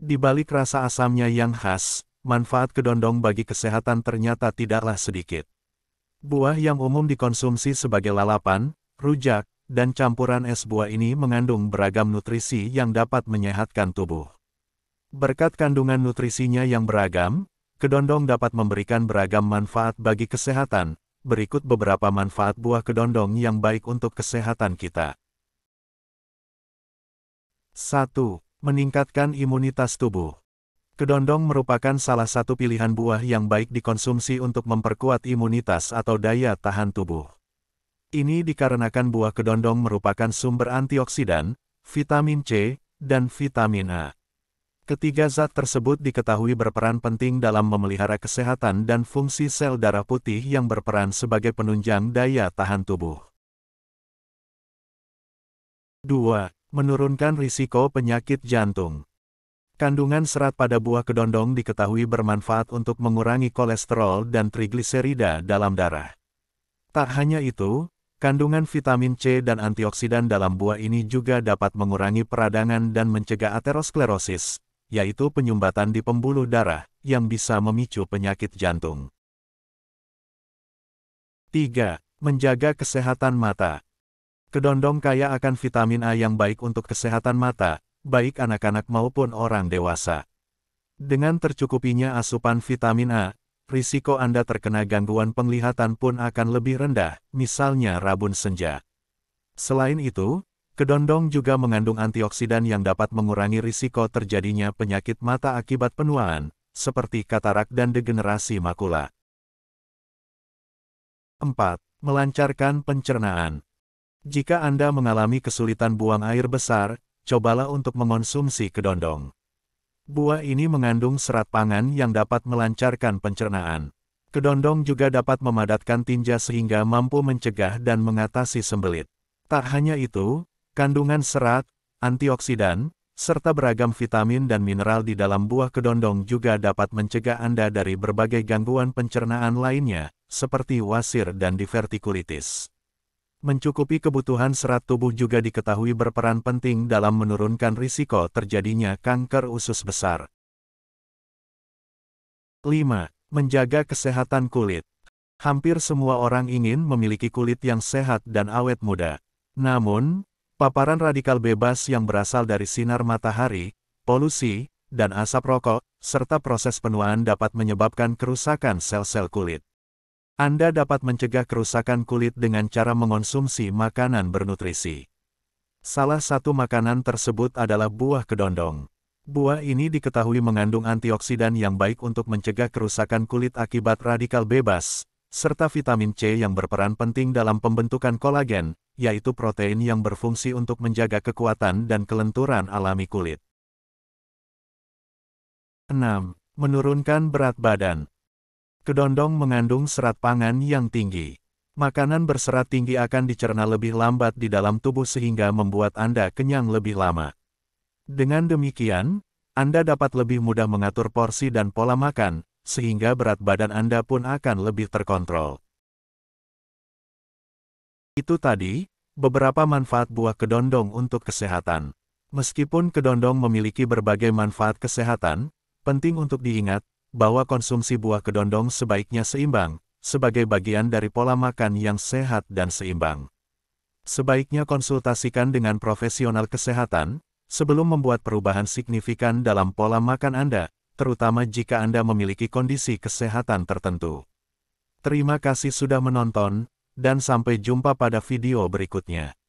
Di balik rasa asamnya yang khas, manfaat kedondong bagi kesehatan ternyata tidaklah sedikit. Buah yang umum dikonsumsi sebagai lalapan, rujak, dan campuran es buah ini mengandung beragam nutrisi yang dapat menyehatkan tubuh. Berkat kandungan nutrisinya yang beragam, kedondong dapat memberikan beragam manfaat bagi kesehatan. Berikut beberapa manfaat buah kedondong yang baik untuk kesehatan kita. 1. Meningkatkan imunitas tubuh. Kedondong merupakan salah satu pilihan buah yang baik dikonsumsi untuk memperkuat imunitas atau daya tahan tubuh. Ini dikarenakan buah kedondong merupakan sumber antioksidan, vitamin C, dan vitamin A. Ketiga zat tersebut diketahui berperan penting dalam memelihara kesehatan dan fungsi sel darah putih yang berperan sebagai penunjang daya tahan tubuh. 2. Menurunkan risiko penyakit jantung. Kandungan serat pada buah kedondong diketahui bermanfaat untuk mengurangi kolesterol dan trigliserida dalam darah. Tak hanya itu, kandungan vitamin C dan antioksidan dalam buah ini juga dapat mengurangi peradangan dan mencegah aterosklerosis, yaitu penyumbatan di pembuluh darah, yang bisa memicu penyakit jantung. 3. Menjaga kesehatan mata. Kedondong kaya akan vitamin A yang baik untuk kesehatan mata, baik anak-anak maupun orang dewasa. Dengan tercukupinya asupan vitamin A, risiko Anda terkena gangguan penglihatan pun akan lebih rendah, misalnya rabun senja. Selain itu, kedondong juga mengandung antioksidan yang dapat mengurangi risiko terjadinya penyakit mata akibat penuaan, seperti katarak dan degenerasi makula. 4. Melancarkan pencernaan jika Anda mengalami kesulitan buang air besar, cobalah untuk mengonsumsi kedondong. Buah ini mengandung serat pangan yang dapat melancarkan pencernaan. Kedondong juga dapat memadatkan tinja sehingga mampu mencegah dan mengatasi sembelit. Tak hanya itu, kandungan serat, antioksidan, serta beragam vitamin dan mineral di dalam buah kedondong juga dapat mencegah Anda dari berbagai gangguan pencernaan lainnya, seperti wasir dan divertikulitis. Mencukupi kebutuhan serat tubuh juga diketahui berperan penting dalam menurunkan risiko terjadinya kanker usus besar. 5. Menjaga kesehatan kulit. Hampir semua orang ingin memiliki kulit yang sehat dan awet muda. Namun, paparan radikal bebas yang berasal dari sinar matahari, polusi, dan asap rokok, serta proses penuaan dapat menyebabkan kerusakan sel-sel kulit. Anda dapat mencegah kerusakan kulit dengan cara mengonsumsi makanan bernutrisi. Salah satu makanan tersebut adalah buah kedondong. Buah ini diketahui mengandung antioksidan yang baik untuk mencegah kerusakan kulit akibat radikal bebas, serta vitamin C yang berperan penting dalam pembentukan kolagen, yaitu protein yang berfungsi untuk menjaga kekuatan dan kelenturan alami kulit. 6. Menurunkan berat badan Kedondong mengandung serat pangan yang tinggi. Makanan berserat tinggi akan dicerna lebih lambat di dalam tubuh sehingga membuat Anda kenyang lebih lama. Dengan demikian, Anda dapat lebih mudah mengatur porsi dan pola makan, sehingga berat badan Anda pun akan lebih terkontrol. Itu tadi, beberapa manfaat buah kedondong untuk kesehatan. Meskipun kedondong memiliki berbagai manfaat kesehatan, penting untuk diingat bahwa konsumsi buah kedondong sebaiknya seimbang, sebagai bagian dari pola makan yang sehat dan seimbang. Sebaiknya konsultasikan dengan profesional kesehatan, sebelum membuat perubahan signifikan dalam pola makan Anda, terutama jika Anda memiliki kondisi kesehatan tertentu. Terima kasih sudah menonton, dan sampai jumpa pada video berikutnya.